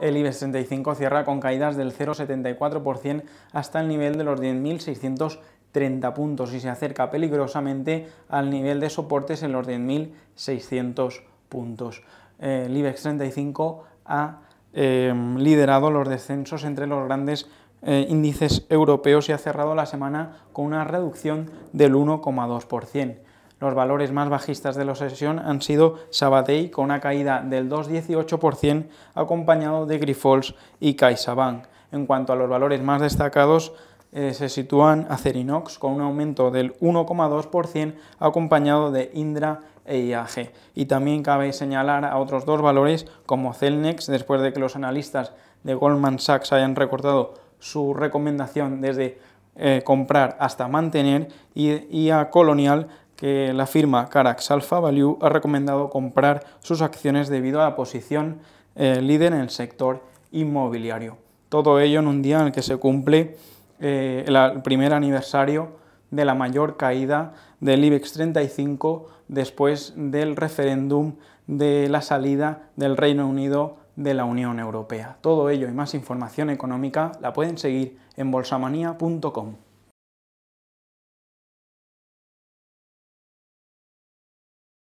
El IBEX 35 cierra con caídas del 0,74% hasta el nivel de los 10.630 puntos y se acerca peligrosamente al nivel de soportes en los 10.600 puntos. El IBEX 35 ha em, liderado los descensos entre los grandes eh, índices europeos y ha cerrado la semana con una reducción del 1,2%. Los valores más bajistas de la sesión han sido Sabadell con una caída del 2,18% acompañado de Grifols y CaixaBank. En cuanto a los valores más destacados, eh, se sitúan Acerinox con un aumento del 1,2% acompañado de Indra e IAG. Y también cabe señalar a otros dos valores como Celnex, después de que los analistas de Goldman Sachs hayan recortado su recomendación desde eh, comprar hasta mantener y, a Colonial que la firma Carax Alpha Value ha recomendado comprar sus acciones debido a la posición eh, líder en el sector inmobiliario. Todo ello en un día en el que se cumple eh, el primer aniversario de la mayor caída del IBEX 35 después del referéndum de la salida del Reino Unido de la Unión Europea. Todo ello y más información económica la pueden seguir en bolsamanía.com.